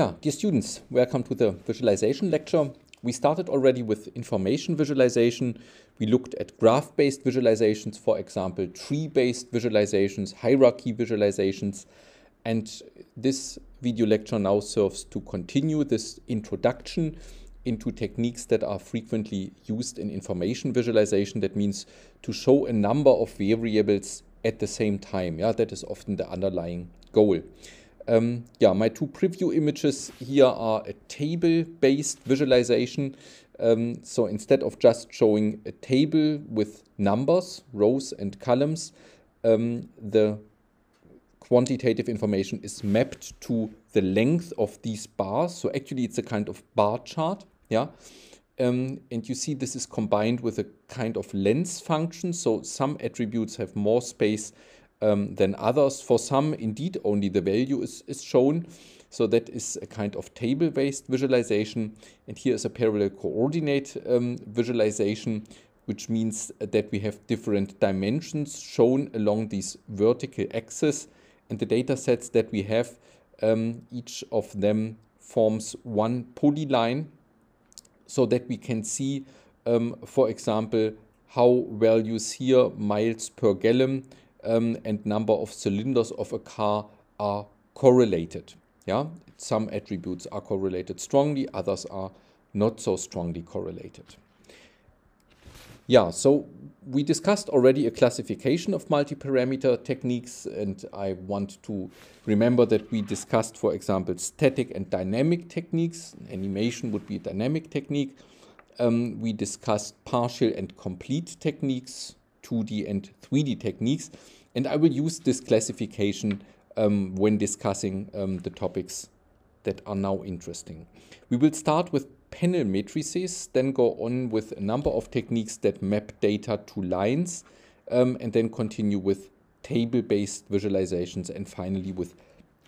Yeah, dear students, welcome to the visualization lecture. We started already with information visualization. We looked at graph-based visualizations, for example, tree-based visualizations, hierarchy visualizations. And this video lecture now serves to continue this introduction into techniques that are frequently used in information visualization. That means to show a number of variables at the same time. Yeah, that is often the underlying goal. Um, ähm, yeah, my two preview images here are a table-based visualization. Um, so instead of just showing a table with numbers, rows and columns, um, the quantitative information is mapped to the length of these bars. So actually it's a kind of bar chart. Yeah. Um, and you see this is combined with a kind of lens function. So some attributes have more space um, than others. For some, indeed, only the value is, is shown. So that is a kind of table-based visualization. And here is a parallel coordinate um, visualization, which means that we have different dimensions shown along these vertical axes. And the data sets that we have, um, each of them forms one polyline so that we can see, um, for example, how values here, miles per gallon, um, and number of cylinders of a car are correlated. Yeah, some attributes are correlated strongly, others are not so strongly correlated. Yeah, so we discussed already a classification of multi-parameter techniques and I want to remember that we discussed, for example, static and dynamic techniques. Animation would be a dynamic technique. Um, we discussed partial and complete techniques, 2D and 3D techniques. And I will use this classification um, when discussing um, the topics that are now interesting. We will start with panel matrices, then go on with a number of techniques that map data to lines, um, and then continue with table-based visualizations, and finally with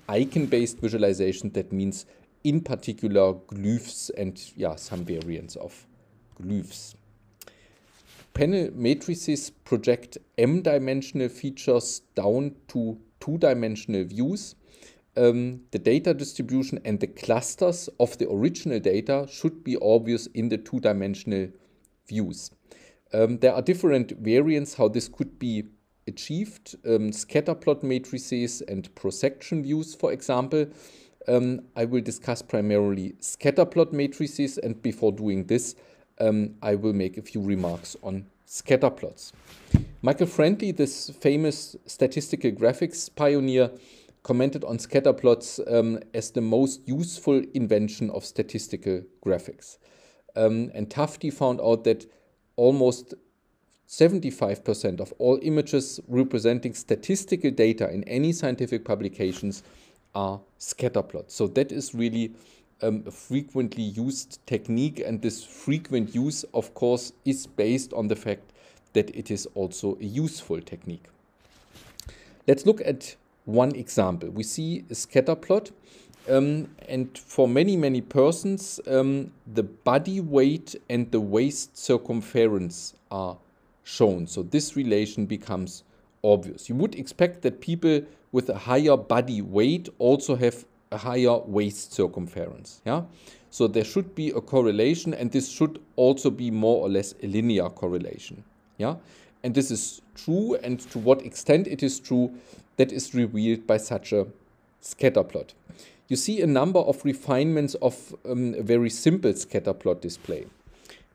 icon-based visualization. That means, in particular, glyphs and yeah, some variants of glyphs. Panel matrices project m-dimensional features down to two-dimensional views. Um, the data distribution and the clusters of the original data should be obvious in the two-dimensional views. Um, there are different variants how this could be achieved. Um, matrices and prosection views, for example. Um, I will discuss primarily scatterplot matrices and before doing this, um, I will make a few remarks on scatter plots. Michael Friendly, this famous statistical graphics pioneer, commented on scatter plots um, as the most useful invention of statistical graphics. Um, and Tafti found out that almost 75% of all images representing statistical data in any scientific publications are scatter plots. So that is really um, frequently used technique. And this frequent use, of course, is based on the fact that it is also a useful technique. Let's look at one example. We see a scatter plot. Um, and for many, many persons, um, the body weight and the waist circumference are shown. So this relation becomes obvious. You would expect that people with a higher body weight also have a higher waist circumference. Yeah? So there should be a correlation, and this should also be more or less a linear correlation. Yeah? And this is true, and to what extent it is true, that is revealed by such a scatter plot. You see a number of refinements of um, a very simple scatter plot display.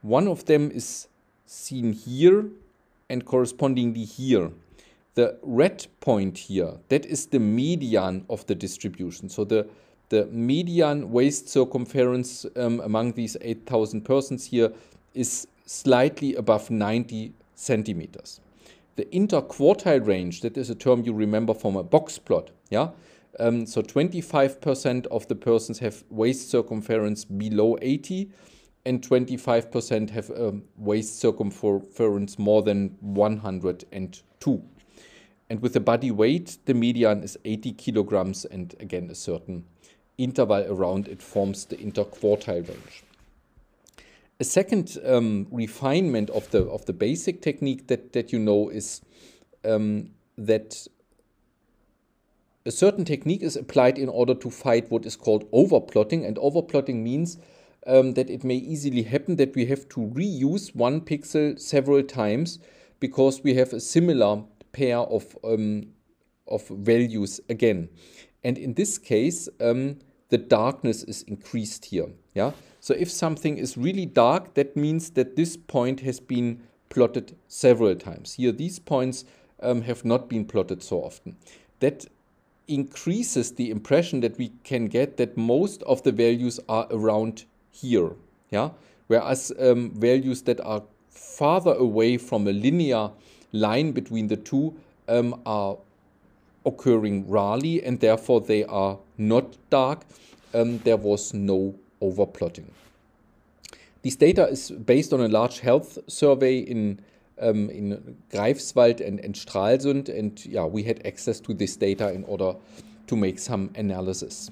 One of them is seen here and correspondingly here the red point here, that is the median of the distribution. So the, the median waist circumference um, among these 8,000 persons here is slightly above 90 centimeters. The interquartile range, that is a term you remember from a box plot, yeah? Um, so 25% of the persons have waist circumference below 80 and 25% have a um, waist circumference more than 102. And with the body weight, the median is 80 kilograms and again a certain interval around it forms the interquartile range. A second um, refinement of the of the basic technique that, that you know is um, that a certain technique is applied in order to fight what is called overplotting, and overplotting means um, that it may easily happen that we have to reuse one pixel several times because we have a similar pair of, um, of values again. And in this case, um, the darkness is increased here. Yeah. So if something is really dark, that means that this point has been plotted several times. Here, these points um, have not been plotted so often. That increases the impression that we can get that most of the values are around here. Yeah. Whereas um, values that are farther away from a linear line between the two um, are occurring rarely and therefore they are not dark. Um, there was no overplotting. This data is based on a large health survey in um, in Greifswald and, and Stralsund and yeah, we had access to this data in order to make some analysis.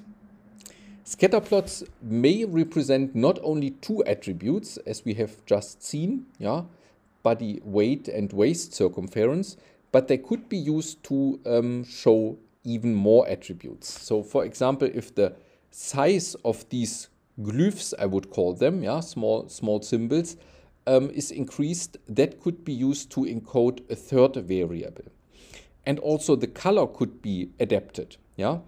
Scatter plots may represent not only two attributes, as we have just seen, yeah, body weight and waist circumference, but they could be used to um, show even more attributes. So for example, if the size of these glyphs, I would call them, yeah, small, small symbols, um, is increased, that could be used to encode a third variable. And also the color could be adapted, yeah,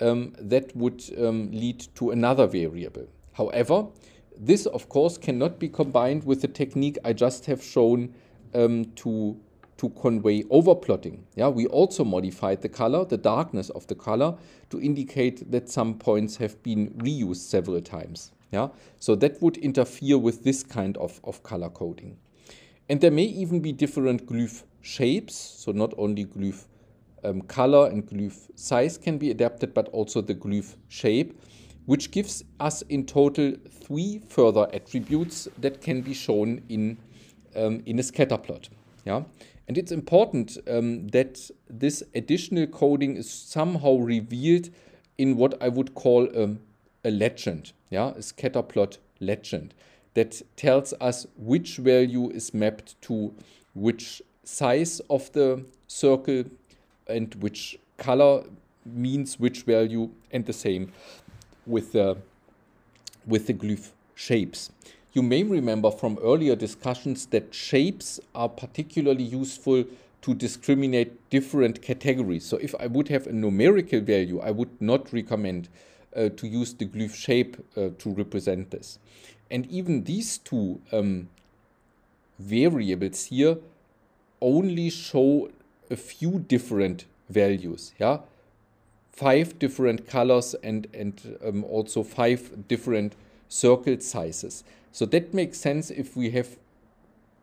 um, that would um, lead to another variable. However, this, of course, cannot be combined with the technique I just have shown um, to, to convey overplotting. Yeah, we also modified the color, the darkness of the color, to indicate that some points have been reused several times. Yeah, so that would interfere with this kind of, of color coding. And there may even be different glyph shapes, so not only glyph um, color and glyph size can be adapted, but also the glyph shape which gives us in total three further attributes that can be shown in, um, in a scatter plot. Yeah? And it's important um, that this additional coding is somehow revealed in what I would call um, a legend, yeah? a scatter plot legend that tells us which value is mapped to which size of the circle and which color means which value and the same with the, with the glyph shapes. You may remember from earlier discussions that shapes are particularly useful to discriminate different categories. So if I would have a numerical value, I would not recommend uh, to use the glyph shape uh, to represent this. And even these two um, variables here only show a few different values. Yeah, five different colors and, and um, also five different circle sizes. So that makes sense if we have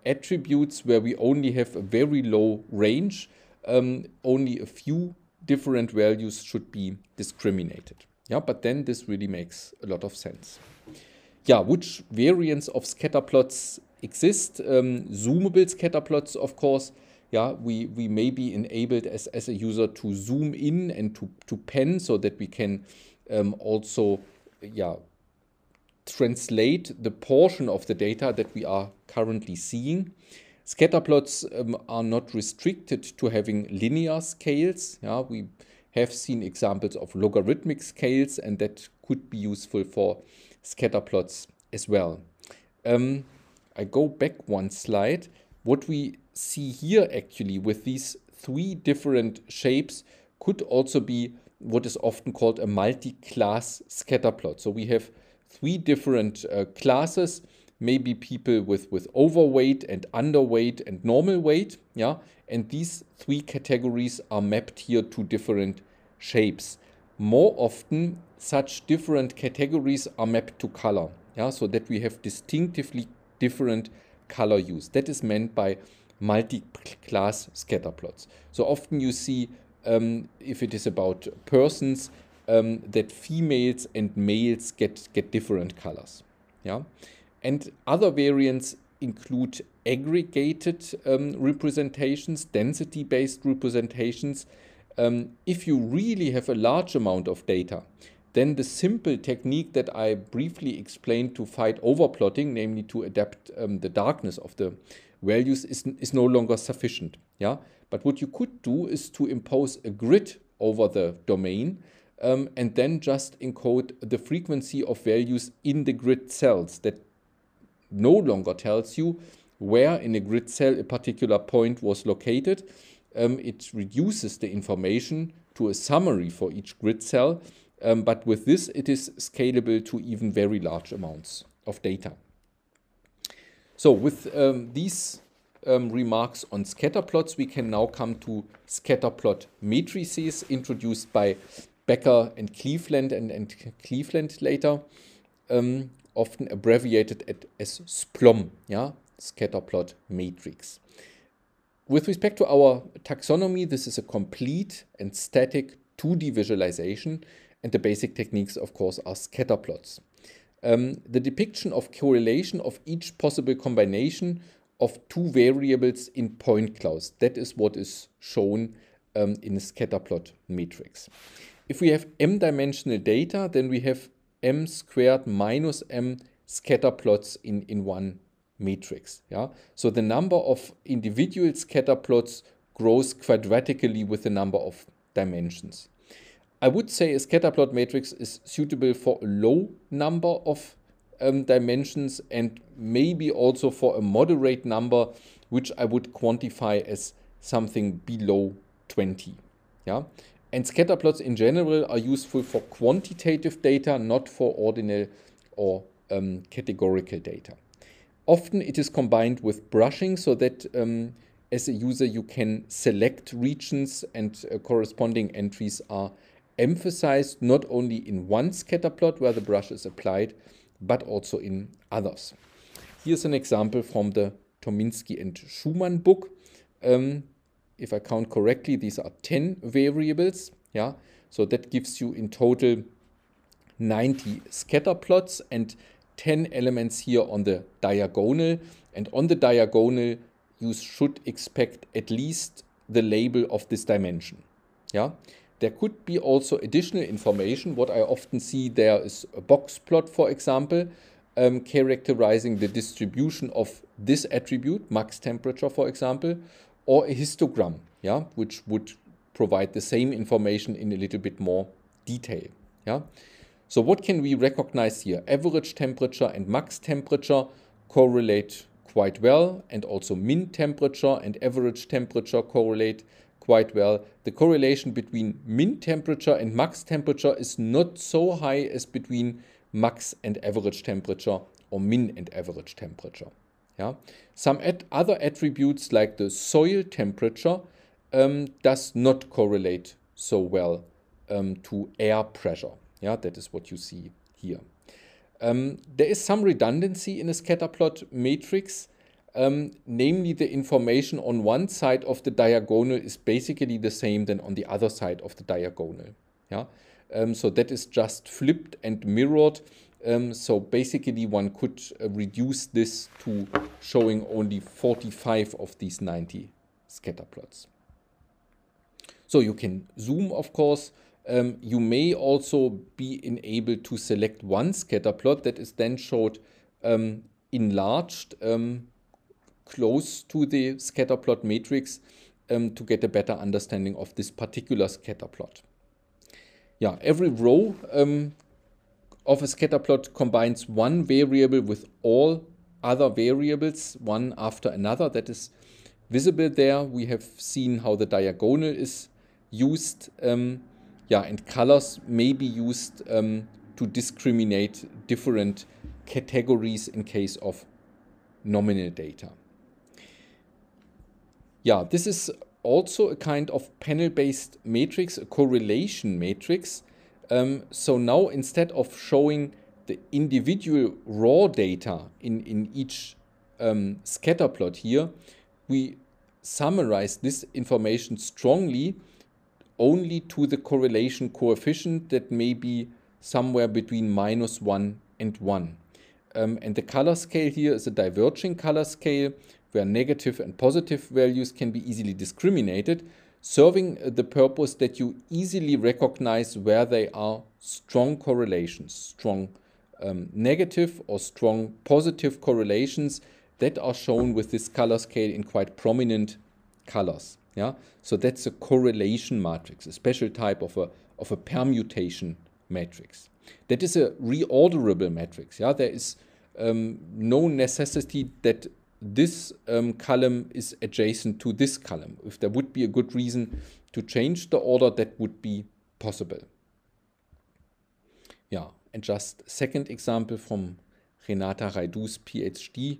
attributes where we only have a very low range, um, only a few different values should be discriminated. Yeah, but then this really makes a lot of sense. Yeah, which variants of scatter plots exist? Um, zoomable scatter plots, of course, yeah, we, we may be enabled as, as a user to zoom in and to, to pen so that we can um, also yeah, translate the portion of the data that we are currently seeing. Scatter plots um, are not restricted to having linear scales. Yeah, we have seen examples of logarithmic scales and that could be useful for scatter plots as well. Um, I go back one slide. What we see here actually with these three different shapes could also be what is often called a multi-class scatter plot. So we have three different uh, classes, maybe people with, with overweight and underweight and normal weight. Yeah, And these three categories are mapped here to different shapes. More often, such different categories are mapped to color. Yeah, so that we have distinctively different color use. That is meant by multi-class scatterplots. So often you see, um, if it is about persons, um, that females and males get, get different colors. Yeah? And other variants include aggregated um, representations, density-based representations. Um, if you really have a large amount of data, then the simple technique that I briefly explained to fight overplotting, namely to adapt um, the darkness of the values is, is no longer sufficient. Yeah. But what you could do is to impose a grid over the domain um, and then just encode the frequency of values in the grid cells that no longer tells you where in a grid cell a particular point was located. Um, it reduces the information to a summary for each grid cell. Um, but with this, it is scalable to even very large amounts of data. So with um, these um, remarks on scatter plots, we can now come to scatter plot matrices introduced by Becker and Cleveland and, and Cleveland later, um, often abbreviated as SPLOM, yeah, scatter plot matrix. With respect to our taxonomy, this is a complete and static 2D visualization, and the basic techniques, of course, are scatter plots um, the depiction of correlation of each possible combination of two variables in point clouds. That is what is shown um, in a scatterplot matrix. If we have m-dimensional data, then we have m squared minus m scatterplots in, in one matrix. Yeah? So the number of individual scatterplots grows quadratically with the number of dimensions. I would say a scatterplot matrix is suitable for a low number of um, dimensions and maybe also for a moderate number, which I would quantify as something below 20. Yeah. And scatterplots in general are useful for quantitative data, not for ordinal or um, categorical data. Often it is combined with brushing so that um, as a user you can select regions and uh, corresponding entries are emphasized not only in one scatter plot where the brush is applied, but also in others. Here's an example from the Tominsky and Schumann book. Um, if I count correctly, these are 10 variables. Yeah, so that gives you in total 90 scatter plots and 10 elements here on the diagonal. And on the diagonal, you should expect at least the label of this dimension. Yeah, there could be also additional information. What I often see there is a box plot, for example, um, characterizing the distribution of this attribute, max temperature, for example, or a histogram, yeah, which would provide the same information in a little bit more detail. Yeah. So what can we recognize here? Average temperature and max temperature correlate quite well, and also min temperature and average temperature correlate quite well. The correlation between min temperature and max temperature is not so high as between max and average temperature or min and average temperature. Yeah. Some at other attributes like the soil temperature um, does not correlate so well um, to air pressure. Yeah, that is what you see here. Um, there is some redundancy in a scatter plot matrix um, namely the information on one side of the diagonal is basically the same than on the other side of the diagonal. Yeah, um, so that is just flipped and mirrored. Um, so basically one could uh, reduce this to showing only 45 of these 90 scatter plots. So you can zoom, of course. Um, you may also be enabled to select one scatter plot that is then showed um, enlarged um, close to the scatterplot matrix um, to get a better understanding of this particular scatterplot. Yeah, every row um, of a scatterplot combines one variable with all other variables, one after another. That is visible there. We have seen how the diagonal is used. Um, yeah, and colors may be used um, to discriminate different categories in case of nominal data. Yeah, this is also a kind of panel-based matrix, a correlation matrix. Um, so now instead of showing the individual raw data in, in each um, scatter plot here, we summarize this information strongly only to the correlation coefficient that may be somewhere between minus 1 and 1. Um, and the color scale here is a diverging color scale, where negative and positive values can be easily discriminated, serving uh, the purpose that you easily recognize where they are strong correlations, strong um, negative or strong positive correlations that are shown with this color scale in quite prominent colors. Yeah, so that's a correlation matrix, a special type of a of a permutation matrix. That is a reorderable matrix. Yeah, there is um, no necessity that this um, column is adjacent to this column. If there would be a good reason to change the order, that would be possible. Yeah, and just second example from Renata Raidu's PhD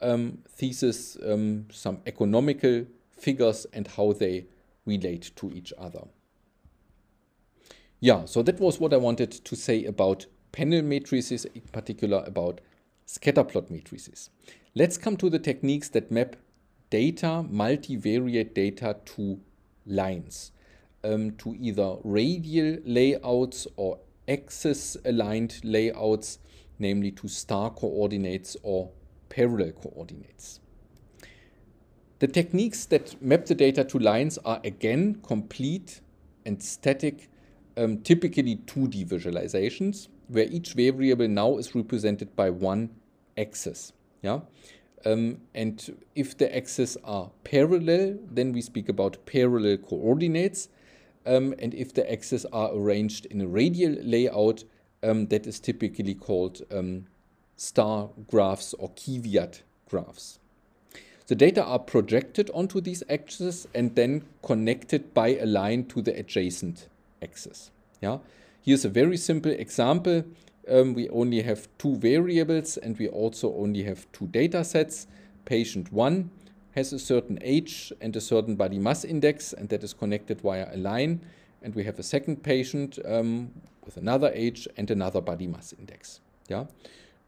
um, thesis, um, some economical figures and how they relate to each other. Yeah, so that was what I wanted to say about panel matrices, in particular about scatterplot matrices. Let's come to the techniques that map data, multivariate data to lines, um, to either radial layouts or axis aligned layouts, namely to star coordinates or parallel coordinates. The techniques that map the data to lines are again complete and static, um, typically 2D visualizations where each variable now is represented by one axis. Yeah. Um, and if the axes are parallel, then we speak about parallel coordinates. Um, and if the axes are arranged in a radial layout, um, that is typically called um, star graphs or Kvyat graphs. The data are projected onto these axes and then connected by a line to the adjacent axis. Yeah. Here's a very simple example. Um, we only have two variables and we also only have two data sets. Patient 1 has a certain age and a certain body mass index and that is connected via a line. And we have a second patient um, with another age and another body mass index. Yeah.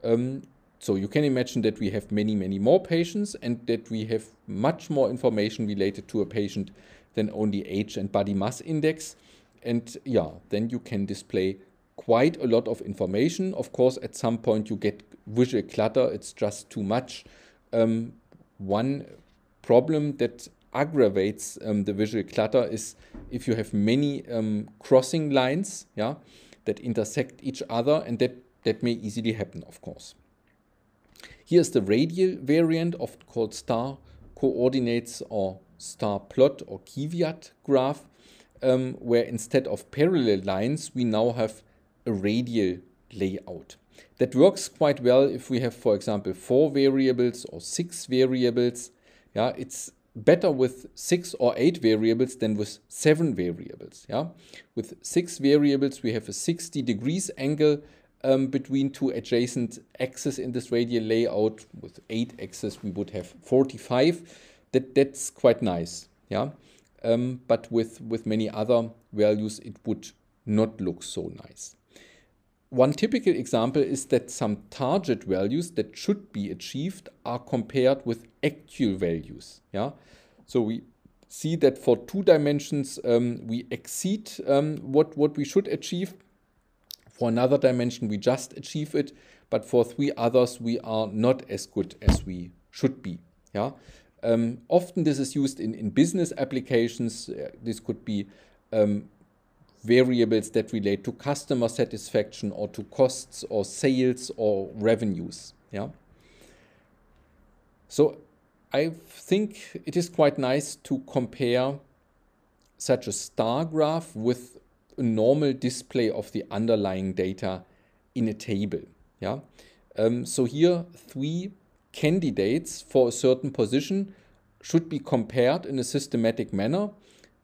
Um, so you can imagine that we have many, many more patients and that we have much more information related to a patient than only age and body mass index. And yeah, then you can display quite a lot of information. Of course, at some point you get visual clutter. It's just too much. Um, one problem that aggravates um, the visual clutter is if you have many um, crossing lines yeah, that intersect each other and that, that may easily happen, of course. Here's the radial variant of called star coordinates or star plot or Kiviat graph um, where instead of parallel lines, we now have a radial layout. That works quite well if we have, for example, four variables or six variables. Yeah, it's better with six or eight variables than with seven variables. Yeah, with six variables, we have a 60 degrees angle um, between two adjacent axes in this radial layout. With eight axes, we would have 45. That, that's quite nice. Yeah um, but with, with many other values it would not look so nice. One typical example is that some target values that should be achieved are compared with actual values. Yeah, so we see that for two dimensions um, we exceed um, what what we should achieve. For another dimension we just achieve it, but for three others we are not as good as we should be. Yeah, um, often this is used in, in business applications. Uh, this could be um, variables that relate to customer satisfaction or to costs or sales or revenues. Yeah. So I think it is quite nice to compare such a star graph with a normal display of the underlying data in a table. Yeah. Um, so here three candidates for a certain position should be compared in a systematic manner.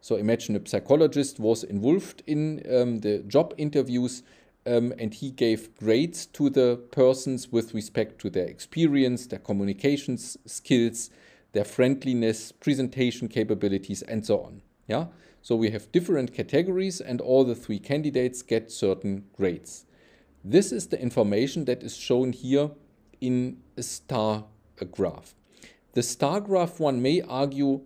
So imagine a psychologist was involved in um, the job interviews um, and he gave grades to the persons with respect to their experience, their communications skills, their friendliness, presentation capabilities, and so on. Yeah. So we have different categories and all the three candidates get certain grades. This is the information that is shown here in a star graph. The star graph, one may argue,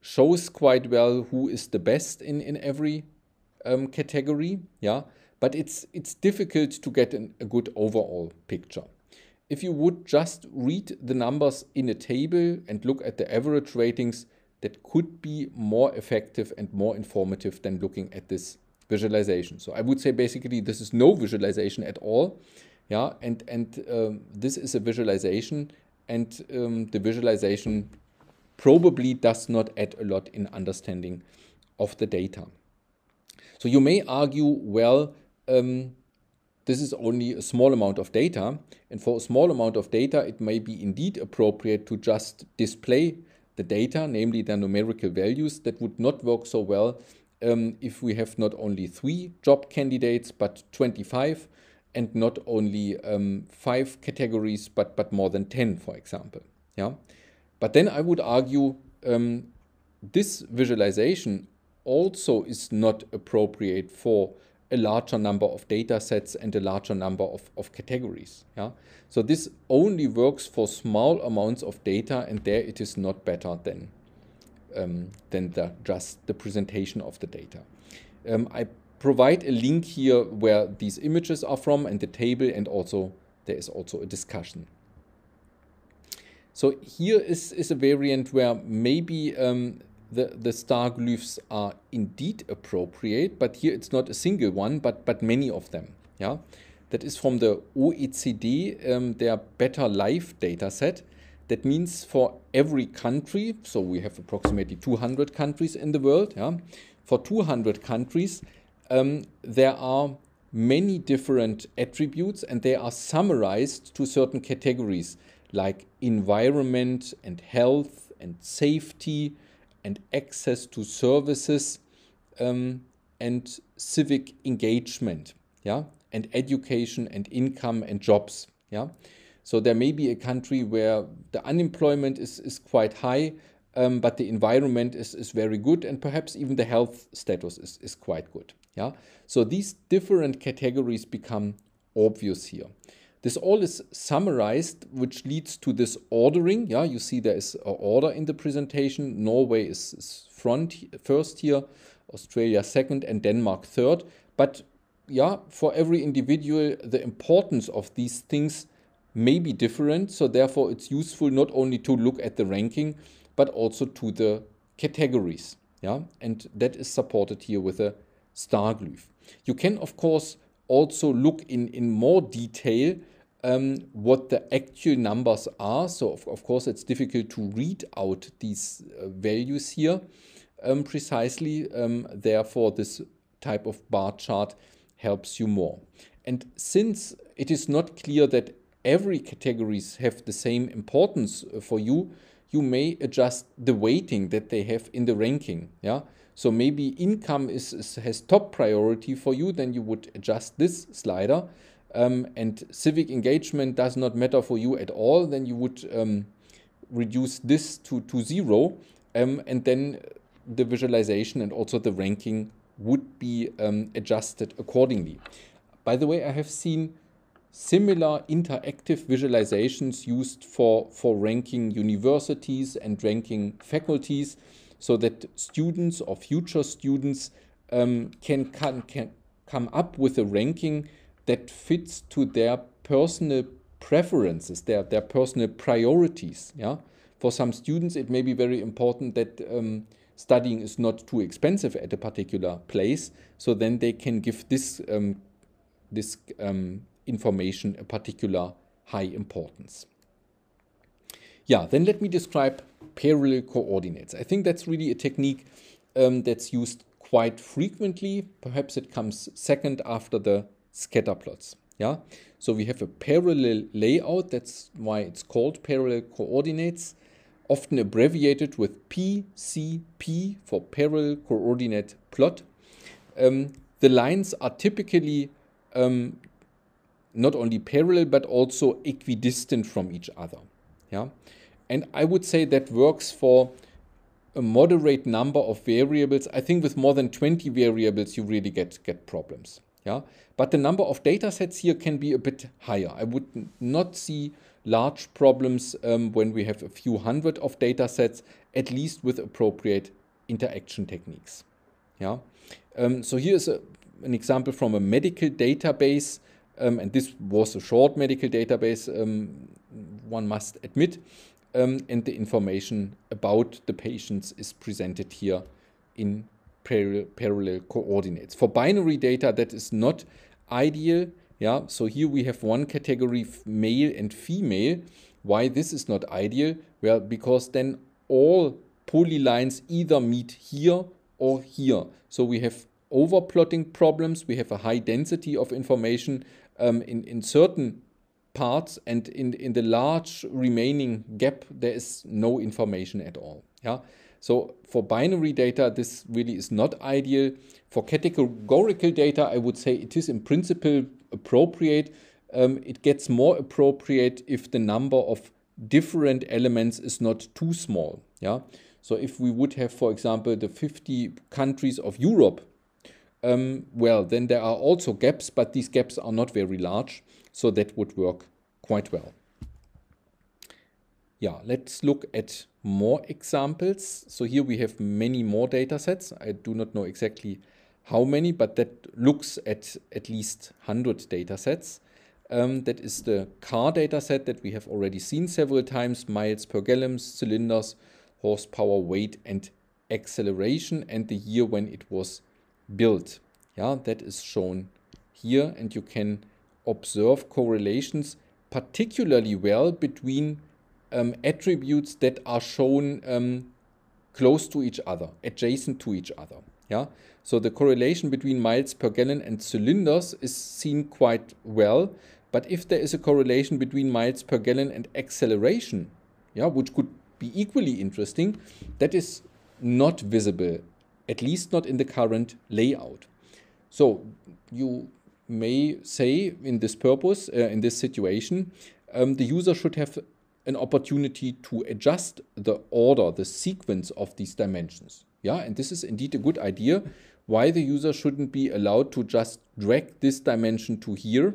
shows quite well who is the best in, in every um, category, yeah, but it's, it's difficult to get an, a good overall picture. If you would just read the numbers in a table and look at the average ratings, that could be more effective and more informative than looking at this visualization. So I would say basically this is no visualization at all. Yeah, and and um, this is a visualization, and um, the visualization probably does not add a lot in understanding of the data. So you may argue, well, um, this is only a small amount of data, and for a small amount of data, it may be indeed appropriate to just display the data, namely the numerical values. That would not work so well um, if we have not only three job candidates, but 25 and not only um, five categories, but, but more than 10, for example. Yeah? But then I would argue um, this visualization also is not appropriate for a larger number of data sets and a larger number of, of categories. Yeah? So this only works for small amounts of data and there it is not better than, um, than the, just the presentation of the data. Um, I provide a link here where these images are from and the table and also there is also a discussion. So here is, is a variant where maybe um, the, the star glyphs are indeed appropriate, but here it's not a single one, but, but many of them. Yeah, That is from the OECD, um, their Better Life dataset. That means for every country, so we have approximately 200 countries in the world, yeah, for 200 countries, um, there are many different attributes and they are summarized to certain categories like environment and health and safety and access to services um, and civic engagement yeah and education and income and jobs yeah so there may be a country where the unemployment is, is quite high um, but the environment is, is very good and perhaps even the health status is, is quite good yeah. So these different categories become obvious here. This all is summarized, which leads to this ordering. Yeah, you see there is an order in the presentation. Norway is, is front first here, Australia second, and Denmark third. But yeah, for every individual, the importance of these things may be different. So therefore, it's useful not only to look at the ranking, but also to the categories. Yeah, and that is supported here with a Starglyph. You can, of course, also look in, in more detail um, what the actual numbers are. So, of, of, course, it's difficult to read out these uh, values here um, precisely. Um, therefore, this type of bar chart helps you more. And since it is not clear that every categories have the same importance uh, for you, you may adjust the weighting that they have in the ranking. Yeah. So maybe income is, is, has top priority for you, then you would adjust this slider. Um, and civic engagement does not matter for you at all, then you would um, reduce this to, to zero. Um, and then the visualization and also the ranking would be um, adjusted accordingly. By the way, I have seen similar interactive visualizations used for, for ranking universities and ranking faculties so that students or future students um, can, can, can come up with a ranking that fits to their personal preferences, their, their personal priorities. Yeah? For some students, it may be very important that um, studying is not too expensive at a particular place, so then they can give this, um, this um, information a particular high importance. Yeah, then let me describe parallel coordinates. I think that's really a technique um, that's used quite frequently. Perhaps it comes second after the scatter plots. Yeah, so we have a parallel layout. That's why it's called parallel coordinates, often abbreviated with PCP for parallel coordinate plot. Um, the lines are typically um, not only parallel but also equidistant from each other. Yeah. And I would say that works for a moderate number of variables. I think with more than 20 variables, you really get, get problems. Yeah, but the number of data sets here can be a bit higher. I would not see large problems um, when we have a few hundred of data sets, at least with appropriate interaction techniques. Yeah, um, so here's an example from a medical database, um, and this was a short medical database, um, one must admit um, and the information about the patients is presented here in parallel, parallel coordinates. For binary data, that is not ideal. Yeah, so here we have one category, male and female. Why this is not ideal? Well, because then all polylines either meet here or here. So we have overplotting problems. We have a high density of information um, in, in certain parts and in, in the large remaining gap, there is no information at all. Yeah. So for binary data, this really is not ideal. For categorical data, I would say it is in principle appropriate. Um, it gets more appropriate if the number of different elements is not too small. Yeah. So if we would have, for example, the 50 countries of Europe, um, well, then there are also gaps, but these gaps are not very large. So that would work quite well. Yeah, let's look at more examples. So here we have many more data sets. I do not know exactly how many, but that looks at at least 100 data sets. Um, that is the car data set that we have already seen several times, miles per gallon, cylinders, horsepower, weight, and acceleration, and the year when it was built. Yeah, that is shown here, and you can observe correlations particularly well between um, attributes that are shown um, close to each other, adjacent to each other. Yeah. So the correlation between miles per gallon and cylinders is seen quite well. But if there is a correlation between miles per gallon and acceleration, yeah, which could be equally interesting, that is not visible, at least not in the current layout. So you may say in this purpose, uh, in this situation, um, the user should have an opportunity to adjust the order, the sequence of these dimensions. Yeah, and this is indeed a good idea why the user shouldn't be allowed to just drag this dimension to here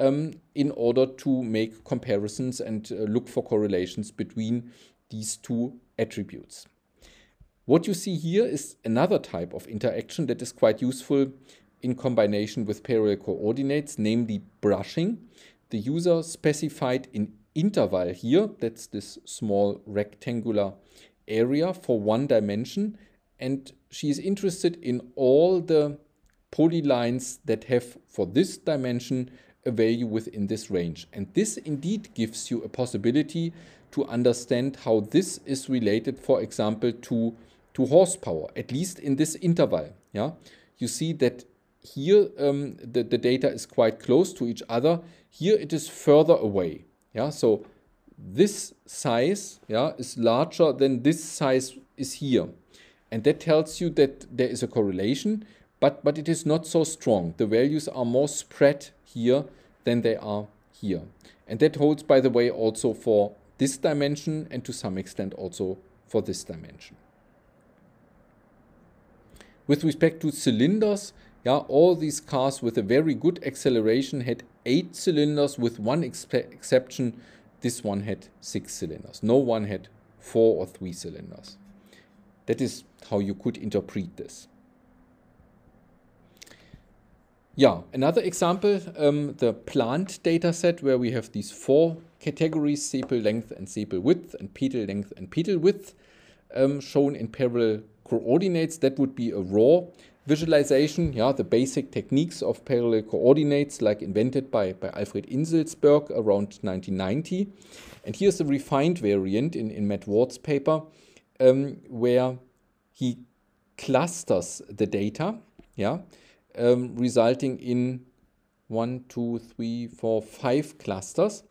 um, in order to make comparisons and uh, look for correlations between these two attributes. What you see here is another type of interaction that is quite useful in combination with parallel coordinates, namely brushing. The user specified an interval here, that's this small rectangular area for one dimension, and she is interested in all the polylines that have for this dimension a value within this range. And this indeed gives you a possibility to understand how this is related, for example, to, to horsepower, at least in this interval. Yeah, You see that here um, the, the data is quite close to each other. Here it is further away. Yeah, so this size yeah, is larger than this size is here. And that tells you that there is a correlation, but, but it is not so strong. The values are more spread here than they are here. And that holds, by the way, also for this dimension and to some extent also for this dimension. With respect to cylinders, yeah, all these cars with a very good acceleration had eight cylinders with one exception. This one had six cylinders. No one had four or three cylinders. That is how you could interpret this. Yeah, another example, um, the plant data set where we have these four categories, sepal length and sepal width and petal length and petal width um, shown in parallel coordinates. That would be a raw Visualization, yeah, the basic techniques of parallel coordinates like invented by, by Alfred Inselsberg around 1990. And here's the refined variant in, in Matt Ward's paper um, where he clusters the data, yeah, um, resulting in one, two, three, four, five clusters.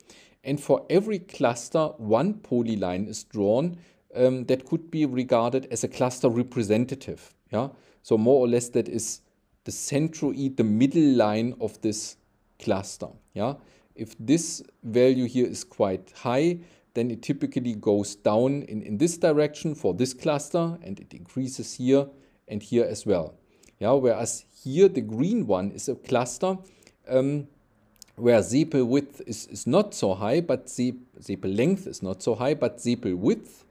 And for every cluster, one polyline is drawn um, that could be regarded as a cluster representative. Yeah, so more or less that is the centroid, the middle line of this cluster. Yeah. If this value here is quite high, then it typically goes down in, in this direction for this cluster and it increases here and here as well. Yeah, whereas here the green one is a cluster um, where sepal width is, is not so high, but sepal length is not so high, but sepal width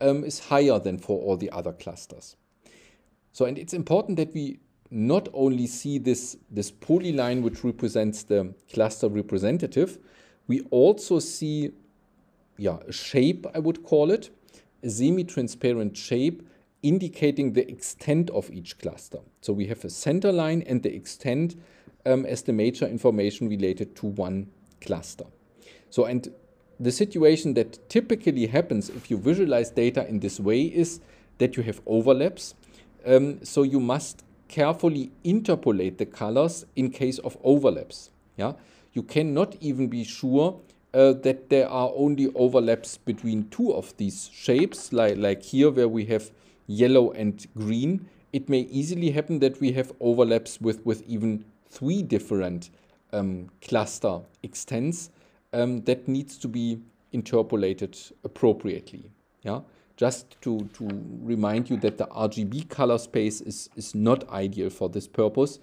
um, is higher than for all the other clusters. So, and it's important that we not only see this, this polyline, which represents the cluster representative, we also see yeah, a shape, I would call it, a semi-transparent shape indicating the extent of each cluster. So we have a center line and the extent um, as the major information related to one cluster. So, and the situation that typically happens if you visualize data in this way is that you have overlaps um, so you must carefully interpolate the colors in case of overlaps. Yeah? You cannot even be sure uh, that there are only overlaps between two of these shapes, like, like here where we have yellow and green. It may easily happen that we have overlaps with, with even three different um, cluster extents um, that needs to be interpolated appropriately. Yeah just to, to remind you that the RGB color space is, is not ideal for this purpose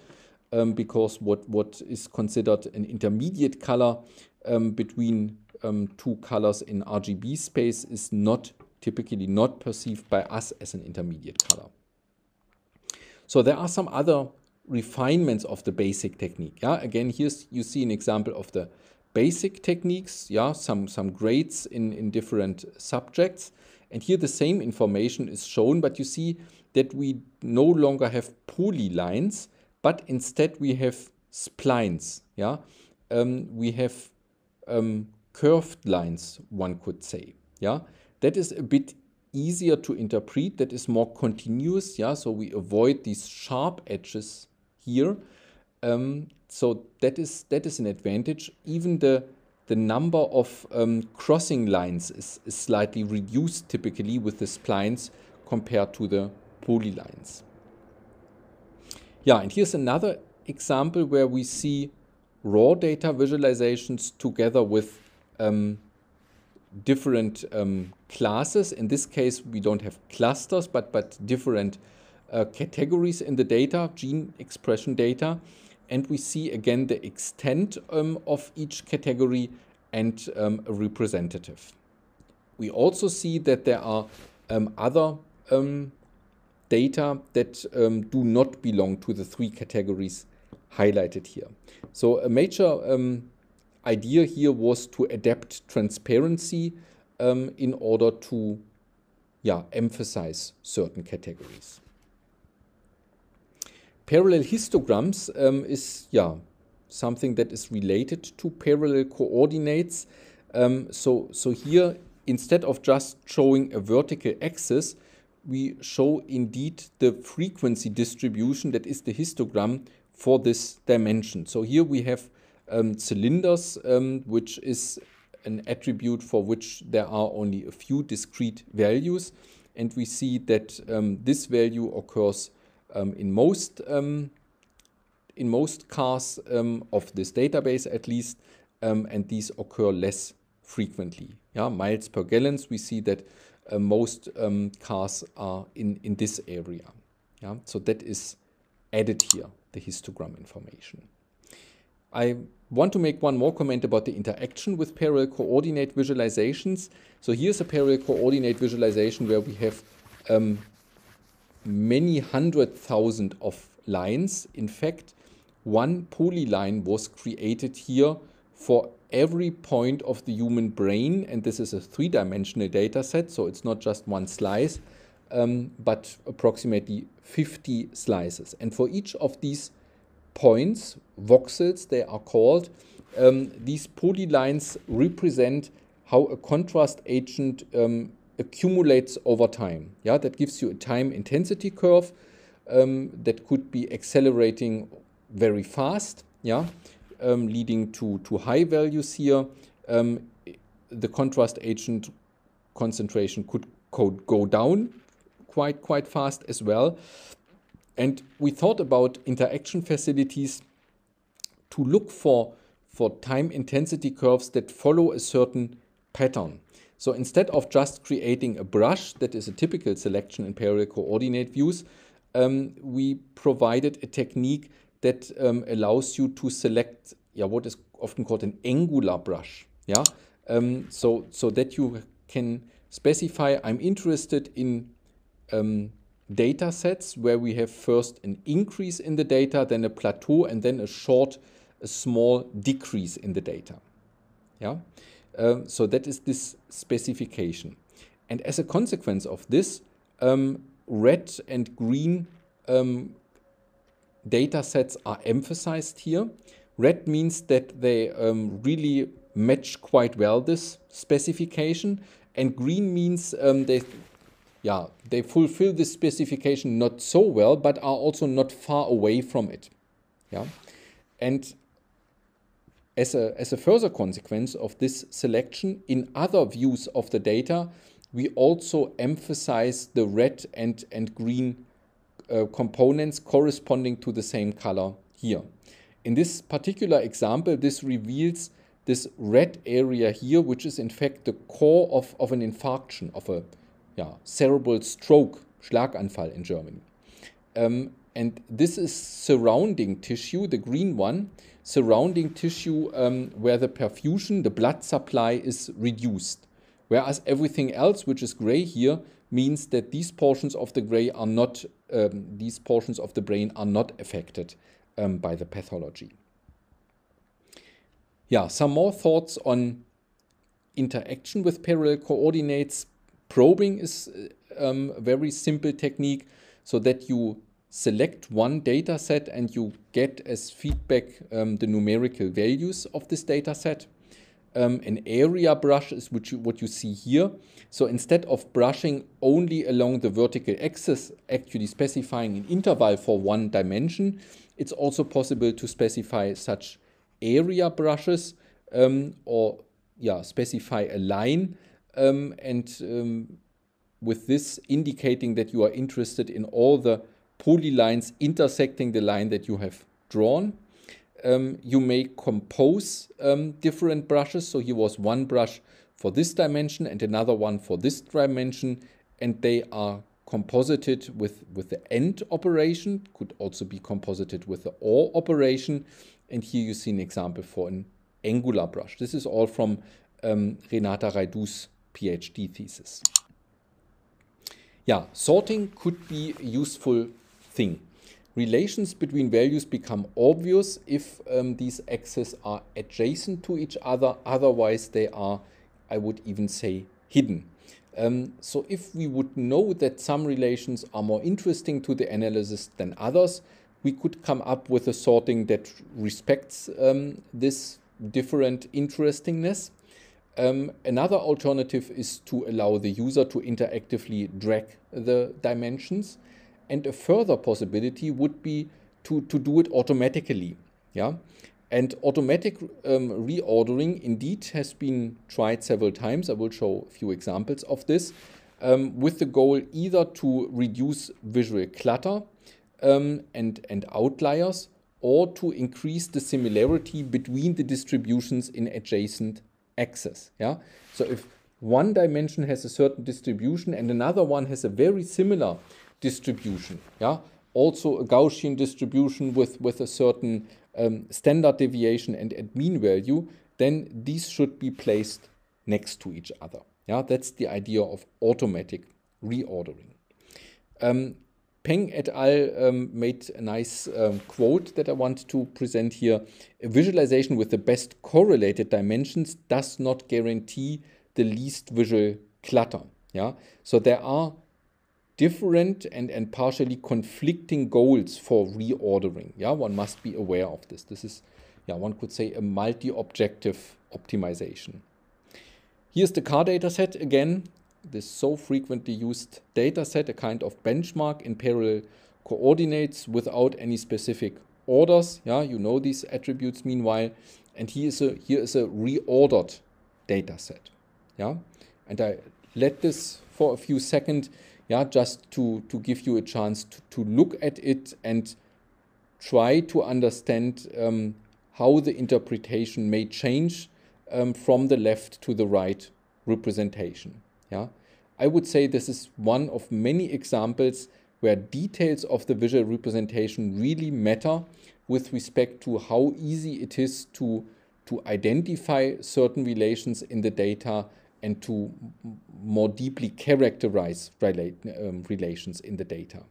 um, because what, what is considered an intermediate color um, between um, two colors in RGB space is not typically not perceived by us as an intermediate color. So there are some other refinements of the basic technique. Yeah, again, here you see an example of the basic techniques. Yeah, some some grades in in different subjects. And here the same information is shown, but you see that we no longer have lines, but instead we have splines. Yeah, um, we have um, curved lines, one could say. Yeah, that is a bit easier to interpret. That is more continuous. Yeah, so we avoid these sharp edges here. Um, so that is that is an advantage. Even the the number of um, crossing lines is, is, slightly reduced typically with the splines compared to the polylines. Yeah, and here's another example where we see raw data visualizations together with um, different um, classes. In this case, we don't have clusters, but, but different uh, categories in the data, gene expression data and we see again the extent um, of each category and um, a representative. We also see that there are um, other um, data that um, do not belong to the three categories highlighted here. So a major um, idea here was to adapt transparency in order to yeah, emphasize certain categories. Parallel histograms um, is yeah something that is related to parallel coordinates. Um, so, so here, instead of just showing a vertical axis, we show indeed the frequency distribution that is the histogram for this dimension. So here we have um, cylinders, um, which is an attribute for which there are only a few discrete values. And we see that um, this value occurs um, in most um, in most cars um, of this database at least, um, and these occur less frequently. Yeah, miles per gallon, we see that uh, most um, cars are in, in this area. Yeah, so that is added here, the histogram information. I want to make one more comment about the interaction with parallel coordinate visualizations. So here's a parallel coordinate visualization where we have um, many hundred thousand of lines. In fact, one polyline was created here for every point of the human brain. And this is a three-dimensional data set, so it's not just one slice, um, but approximately 50 slices. And for each of these points, voxels they are called, um, these polylines represent how a contrast agent um, accumulates over time. Yeah, that gives you a time intensity curve um, that could be accelerating very fast. Yeah, um, leading to to high values here. Um, the contrast agent concentration could co- go down quite quite fast as well. And we thought about interaction facilities to look for for time intensity curves that follow a certain pattern. So instead of just creating a brush that is a typical selection in parallel coordinate views, um, we provided a technique that um, allows you to select yeah, what is often called an angular brush. Yeah, um, so, so that you can specify I'm interested in um, data sets where we have first an increase in the data, then a plateau, and then a short, a small decrease in the data. Yeah. Um, so that is this specification. And as a consequence of this, um, red and green um, data sets are emphasized here. Red means that they um, really match quite well this specification. And green means um, they, yeah, they fulfill this specification not so well, but are also not far away from it. Yeah. And as a, as a further consequence of this selection, in other views of the data, we also emphasize the red and, and green uh, components corresponding to the same color here. In this particular example, this reveals this red area here, which is in fact the core of, of an infarction, of a yeah, cerebral stroke, Schlaganfall in Germany. Um, and this is surrounding tissue, the green one, surrounding tissue um, where the perfusion, the blood supply is reduced. Whereas everything else, which is gray here, means that these portions of the gray are not, um, these portions of the brain are not affected um, by the pathology. Yeah, some more thoughts on interaction with parallel coordinates. Probing is a uh, um, very simple technique so that you select one data set and you get as feedback um, the numerical values of this data set. Um, an area brush is what you, what you see here. So instead of brushing only along the vertical axis, actually specifying an interval for one dimension, it's also possible to specify such area brushes um, or yeah, specify a line um, and um, with this indicating that you are interested in all the polylines intersecting the line that you have drawn. Um, you may compose um, different brushes. So here was one brush for this dimension and another one for this dimension. And they are composited with, with the AND operation, could also be composited with the OR operation. And here you see an example for an angular brush. This is all from um, Renata Raidu's PhD thesis. Yeah, sorting could be a useful thing. Relations between values become obvious if um, these axes are adjacent to each other, otherwise they are, I would even say, hidden. Um, so if we would know that some relations are more interesting to the analysis than others, we could come up with a sorting that respects um, this different interestingness. Um, another alternative is to allow the user to interactively drag the dimensions. And a further possibility would be to, to do it automatically. Yeah. And automatic um, reordering indeed has been tried several times. I will show a few examples of this um, with the goal either to reduce visual clutter um, and, and outliers or to increase the similarity between the distributions in adjacent axes. Yeah? So if one dimension has a certain distribution and another one has a very similar distribution. Yeah, also a Gaussian distribution with with a certain um, standard deviation and, and mean value, then these should be placed next to each other. Yeah, that's the idea of automatic reordering. Um, Peng et al. Um, made a nice um, quote that I want to present here. A visualization with the best correlated dimensions does not guarantee the least visual clutter. Yeah, so there are different and, and partially conflicting goals for reordering. Yeah, one must be aware of this. This is, yeah, one could say a multi-objective optimization. Here's the car dataset again, this so frequently used dataset, a kind of benchmark in parallel coordinates without any specific orders. Yeah, you know these attributes meanwhile. And here is a here is a reordered dataset. Yeah. And I let this for a few seconds yeah just to to give you a chance to, to look at it and try to understand um, how the interpretation may change um, from the left to the right representation yeah i would say this is one of many examples where details of the visual representation really matter with respect to how easy it is to to identify certain relations in the data and to more deeply characterize um, relations in the data.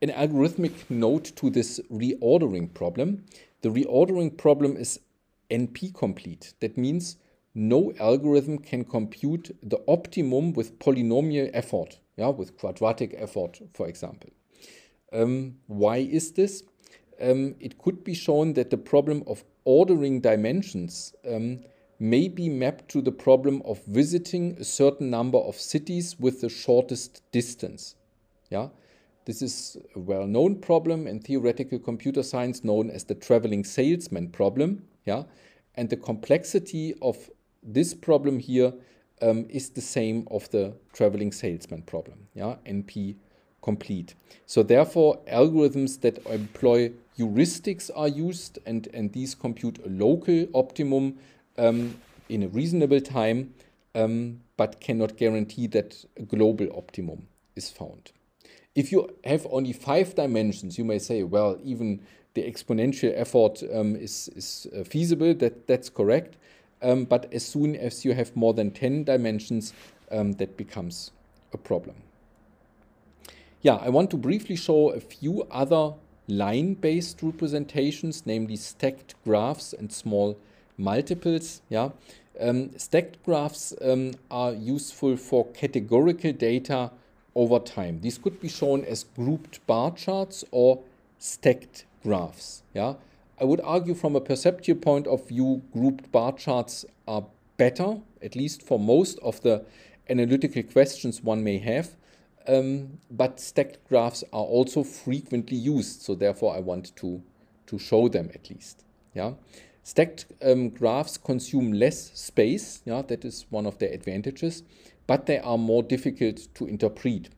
An algorithmic note to this reordering problem. The reordering problem is NP complete. That means no algorithm can compute the optimum with polynomial effort, yeah, with quadratic effort, for example. Um, why is this? um, it could be shown that the problem of ordering dimensions um, may be mapped to the problem of visiting a certain number of cities with the shortest distance. Yeah, this is a well-known problem in theoretical computer science known as the traveling salesman problem. Yeah, and the complexity of this problem here um, is the same of the traveling salesman problem. Yeah, NP complete. So therefore, algorithms that employ heuristics are used and, and these compute a local optimum um, in a reasonable time, um, but cannot guarantee that a global optimum is found. If you have only five dimensions, you may say, well, even the exponential effort um, is, is uh, feasible, that, that's correct. Um, but as soon as you have more than 10 dimensions, um, that becomes a problem. Yeah, I want to briefly show a few other line-based representations, namely stacked graphs and small multiples. Yeah, um, stacked graphs um, are useful for categorical data over time. These could be shown as grouped bar charts or stacked graphs. Yeah, I would argue from a perceptual point of view, grouped bar charts are better, at least for most of the analytical questions one may have. Um, but stacked graphs are also frequently used, so therefore I want to, to show them at least. Yeah, Stacked um, graphs consume less space, yeah, that is one of their advantages, but they are more difficult to interpret.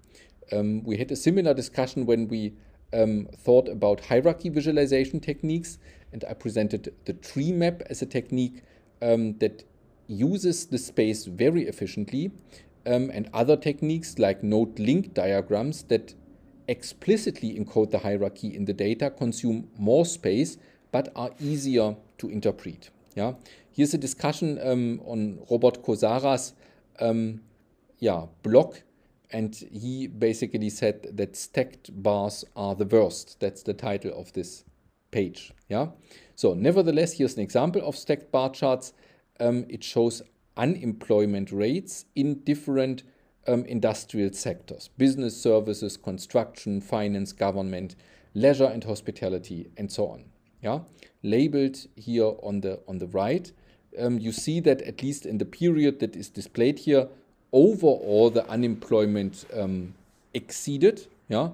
Um, we had a similar discussion when we um, thought about hierarchy visualization techniques, and I presented the tree map as a technique um, that uses the space very efficiently um, and other techniques like node link diagrams that explicitly encode the hierarchy in the data consume more space but are easier to interpret. Yeah, here's a discussion um, on Robert Cosara's um, yeah blog, and he basically said that stacked bars are the worst. That's the title of this page. Yeah. So nevertheless, here's an example of stacked bar charts. Um, it shows unemployment rates in different um, industrial sectors business services, construction, finance, government, leisure and hospitality, and so on. Yeah, labeled here on the on the right, um, you see that at least in the period that is displayed here, overall the unemployment um, exceeded. Yeah,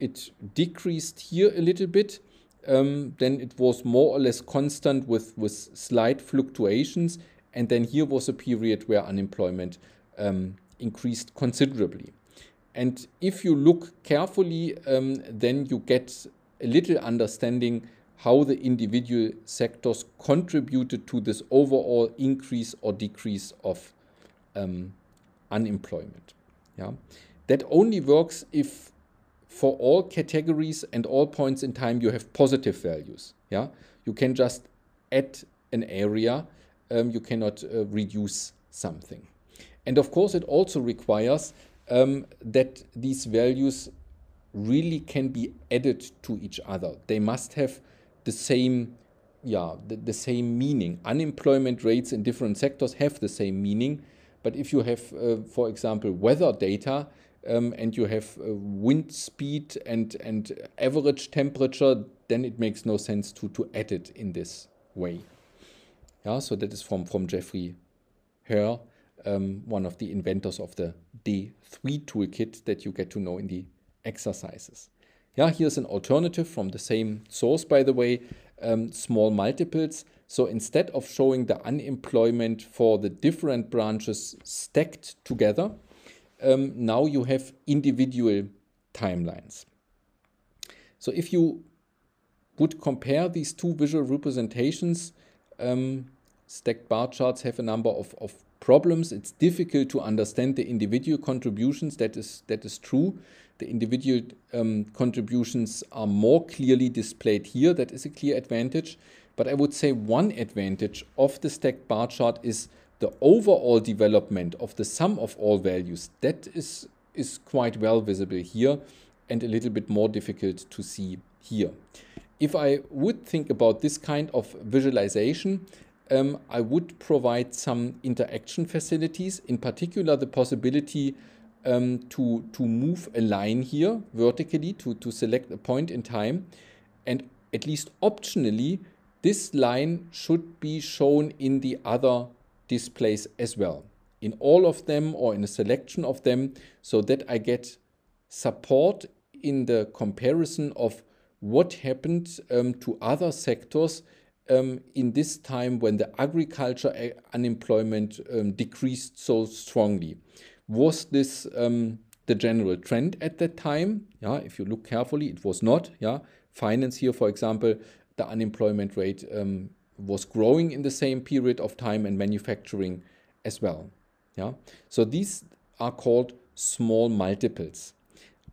it decreased here a little bit. Um, then it was more or less constant with with slight fluctuations and then here was a period where unemployment um, increased considerably. And if you look carefully, um, then you get a little understanding how the individual sectors contributed to this overall increase or decrease of um, unemployment. Yeah? That only works if for all categories and all points in time you have positive values. Yeah? You can just add an area um, you cannot uh, reduce something. And of course, it also requires um, that these values really can be added to each other. They must have the same, yeah, the, the same meaning. Unemployment rates in different sectors have the same meaning, but if you have, uh, for example, weather data um, and you have uh, wind speed and and average temperature, then it makes no sense to to add it in this way. Yeah, so that is from, from Jeffrey Herr, um, one of the inventors of the D3 toolkit that you get to know in the exercises. Yeah, here's an alternative from the same source, by the way, um, small multiples. So instead of showing the unemployment for the different branches stacked together, um, now you have individual timelines. So if you would compare these two visual representations, um, stacked bar charts have a number of, of problems. It's difficult to understand the individual contributions. That is, that is true. The individual um, contributions are more clearly displayed here. That is a clear advantage. But I would say one advantage of the stacked bar chart is the overall development of the sum of all values. That is, is quite well visible here and a little bit more difficult to see here if I would think about this kind of visualization, um, I would provide some interaction facilities, in particular the possibility um, to, to move a line here vertically to, to select a point in time. And at least optionally, this line should be shown in the other displays as well, in all of them or in a selection of them, so that I get support in the comparison of what happened um, to other sectors um, in this time when the agriculture eh, unemployment um, decreased so strongly. Was this um, the general trend at that time? Yeah, if you look carefully, it was not. Yeah, finance here, for example, the unemployment rate um, was growing in the same period of time, and manufacturing as well. Yeah, so these are called small multiples.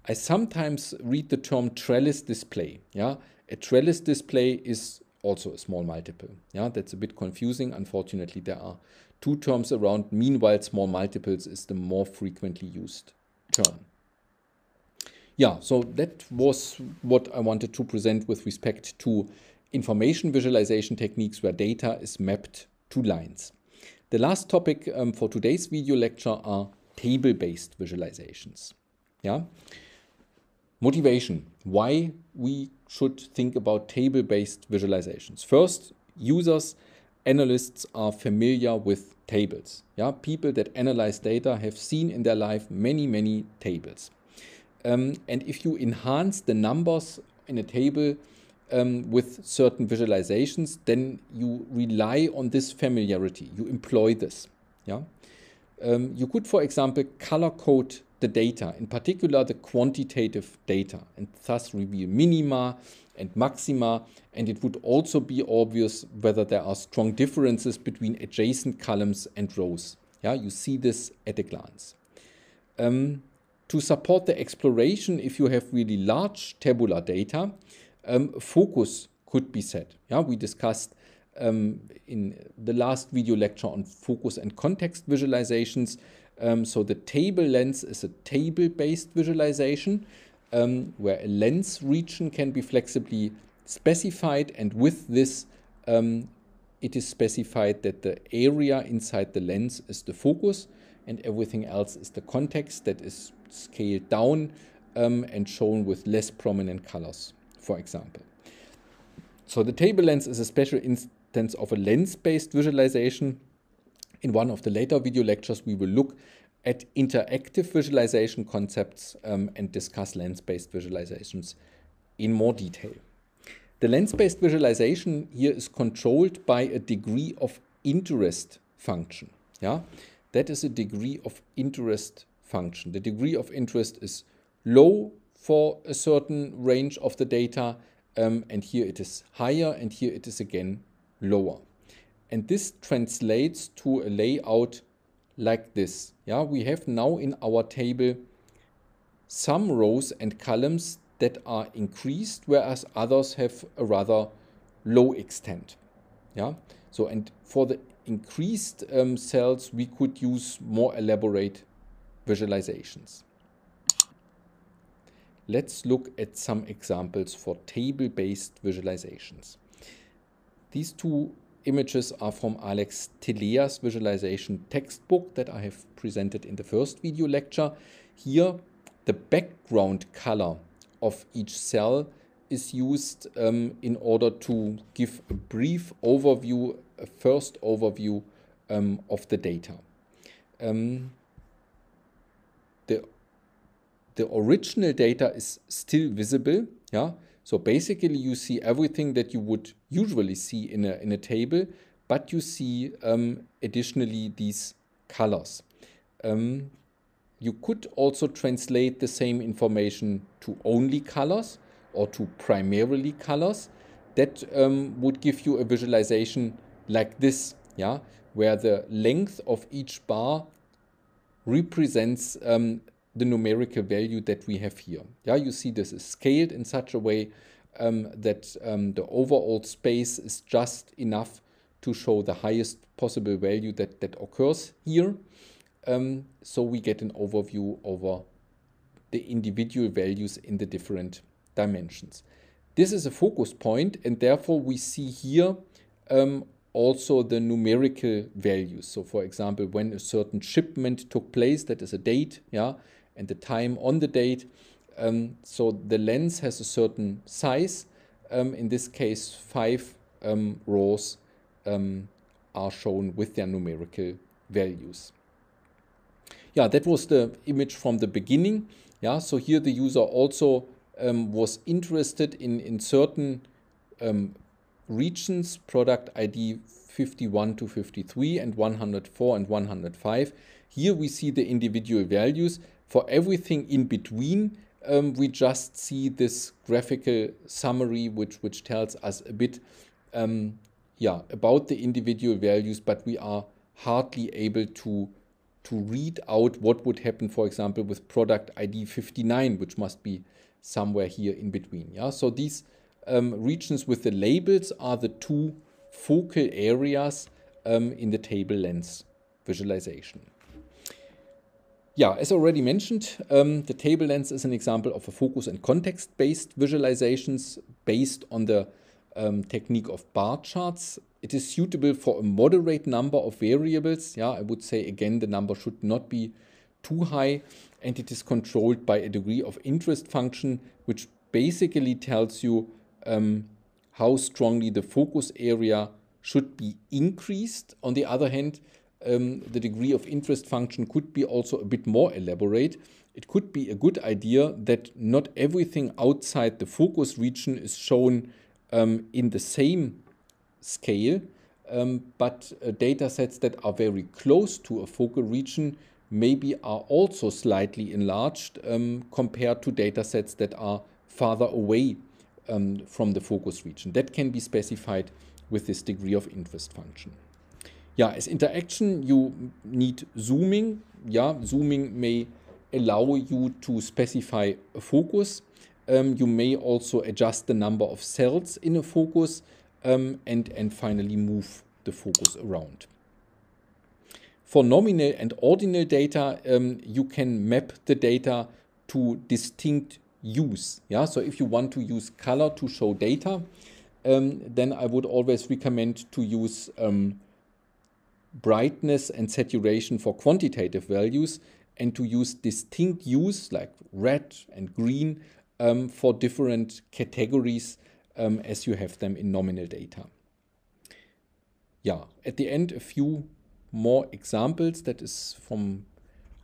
I sometimes read the term trellis display. Yeah, a trellis display is also a small multiple. Yeah, that's a bit confusing. Unfortunately, there are two terms around. Meanwhile, small multiples is the more frequently used term. Yeah, so that was what I wanted to present with respect to information visualization techniques where data is mapped to lines. The last topic um, for today's video lecture are table-based visualizations. Yeah. Motivation why we should think about table based visualizations. First, users, analysts are familiar with tables. Yeah, people that analyze data have seen in their life many, many tables. Um, and if you enhance the numbers in a table um, with certain visualizations, then you rely on this familiarity. You employ this. Yeah. Um, you could, for example, color code the data, in particular the quantitative data, and thus reveal minima and maxima. And it would also be obvious whether there are strong differences between adjacent columns and rows. Yeah, you see this at a glance. Um, to support the exploration, if you have really large tabular data, um, focus could be set. Yeah, we discussed um, in the last video lecture on focus and context visualizations um, so the table lens is a table-based visualization um, where a lens region can be flexibly specified and with this um, it is specified that the area inside the lens is the focus and everything else is the context that is scaled down um, and shown with less prominent colors, for example. So the table lens is a special instance of a lens-based visualization in one of the later video lectures, we will look at interactive visualization concepts um, and discuss lens-based visualizations in more detail. The lens-based visualization here is controlled by a degree of interest function. Yeah, That is a degree of interest function. The degree of interest is low for a certain range of the data um, and here it is higher and here it is again lower. And this translates to a layout like this. Yeah, we have now in our table some rows and columns that are increased, whereas others have a rather low extent. Yeah. So, and for the increased um, cells, we could use more elaborate visualizations. Let's look at some examples for table-based visualizations. These two images are from Alex Telea's visualization textbook that I have presented in the first video lecture. Here, the background color of each cell is used um, in order to give a brief overview, a first overview um, of the data. Um, the, the original data is still visible, yeah, so basically you see everything that you would usually see in a, in a table, but you see um, additionally these colors. Um, you could also translate the same information to only colors or to primarily colors. That um, would give you a visualization like this, yeah, where the length of each bar represents um, the numerical value that we have here. Yeah, you see this is scaled in such a way um, that um, the overall space is just enough to show the highest possible value that, that occurs here. Um, so we get an overview over the individual values in the different dimensions. This is a focus point and therefore we see here um, also the numerical values. So for example, when a certain shipment took place, that is a date, yeah, and the time on the date. Um, so the lens has a certain size. Um, in this case, five um, rows um, are shown with their numerical values. Yeah, that was the image from the beginning. Yeah, so here the user also um, was interested in, in certain um, regions, product ID 51 to 53 and 104 and 105. Here we see the individual values for everything in between, um, we just see this graphical summary which, which tells us a bit um, yeah, about the individual values, but we are hardly able to to read out what would happen, for example, with product ID 59, which must be somewhere here in between. Yeah, so these um, regions with the labels are the two focal areas um, in the table lens visualization. Yeah, as already mentioned, um, the table lens is an example of a focus and context-based visualizations based on the um, technique of bar charts. It is suitable for a moderate number of variables. Yeah, I would say again, the number should not be too high and it is controlled by a degree of interest function, which basically tells you um, how strongly the focus area should be increased. On the other hand, um, the degree of interest function could be also a bit more elaborate. It could be a good idea that not everything outside the focus region is shown um, in the same scale, um, but uh, data sets that are very close to a focal region maybe are also slightly enlarged um, compared to data sets that are farther away um, from the focus region. That can be specified with this degree of interest function. Yeah, as interaction, you need zooming. Yeah, zooming may allow you to specify a focus. Um, you may also adjust the number of cells in a focus um, and, and finally move the focus around. For nominal and ordinal data, um, you can map the data to distinct use. Yeah, so if you want to use color to show data, um, then I would always recommend to use um, brightness and saturation for quantitative values and to use distinct hues like red and green um, for different categories um, as you have them in nominal data. Yeah, at the end, a few more examples. That is from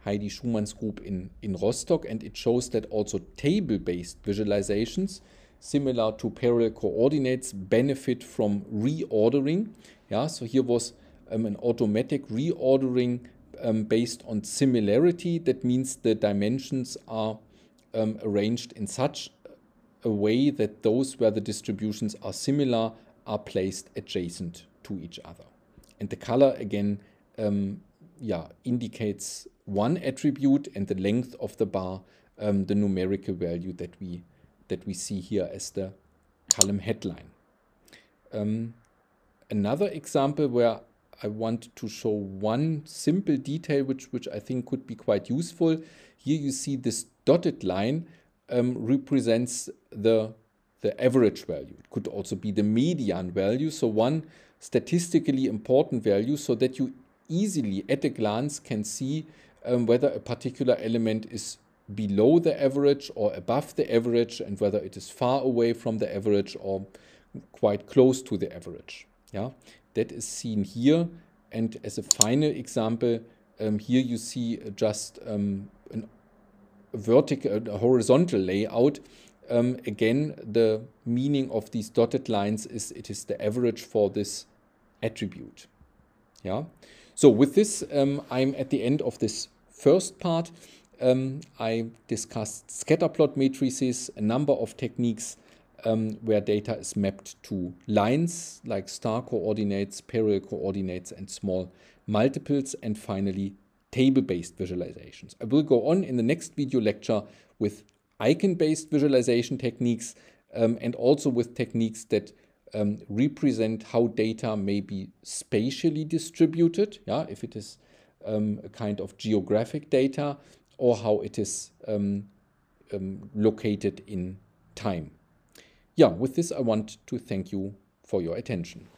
Heidi Schumann's group in, in Rostock, and it shows that also table based visualizations similar to parallel coordinates benefit from reordering. Yeah, so here was um, an automatic reordering um, based on similarity. That means the dimensions are um, arranged in such a way that those where the distributions are similar are placed adjacent to each other. And the color again um, yeah, indicates one attribute and the length of the bar, um, the numerical value that we that we see here as the column headline. Um, another example where I want to show one simple detail which, which I think could be quite useful. Here you see this dotted line um, represents the, the average value. It could also be the median value, so one statistically important value so that you easily at a glance can see um, whether a particular element is below the average or above the average and whether it is far away from the average or quite close to the average. Yeah, that is seen here. And as a final example, um, here you see just um, an, a vertical, a horizontal layout. Um, again, the meaning of these dotted lines is it is the average for this attribute. Yeah. So with this, um, I'm at the end of this first part. Um, I discussed scatterplot matrices, a number of techniques um, where data is mapped to lines like star coordinates, parallel coordinates, and small multiples, and finally table-based visualizations. I will go on in the next video lecture with icon-based visualization techniques um, and also with techniques that um, represent how data may be spatially distributed, yeah, if it is um, a kind of geographic data or how it is um, um, located in time yeah, with this I want to thank you for your attention.